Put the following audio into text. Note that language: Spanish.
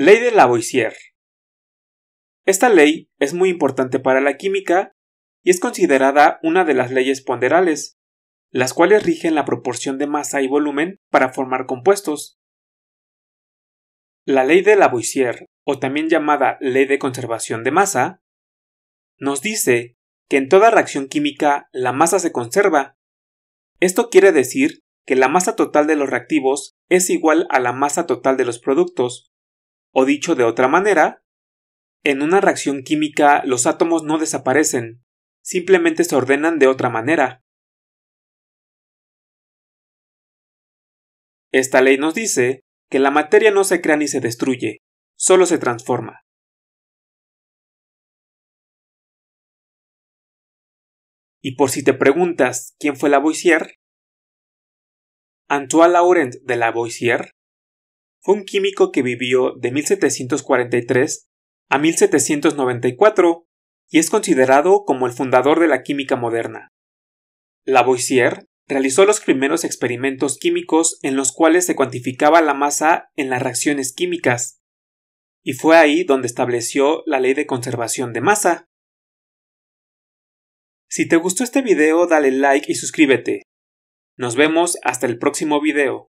Ley de Lavoisier. Esta ley es muy importante para la química y es considerada una de las leyes ponderales, las cuales rigen la proporción de masa y volumen para formar compuestos. La ley de Lavoisier, o también llamada ley de conservación de masa, nos dice que en toda reacción química la masa se conserva. Esto quiere decir que la masa total de los reactivos es igual a la masa total de los productos, o dicho de otra manera, en una reacción química los átomos no desaparecen, simplemente se ordenan de otra manera. Esta ley nos dice que la materia no se crea ni se destruye, solo se transforma. Y por si te preguntas quién fue Lavoisier, Antoine Laurent de Lavoisier un químico que vivió de 1743 a 1794 y es considerado como el fundador de la química moderna. Lavoisier realizó los primeros experimentos químicos en los cuales se cuantificaba la masa en las reacciones químicas, y fue ahí donde estableció la ley de conservación de masa. Si te gustó este video dale like y suscríbete. Nos vemos hasta el próximo video.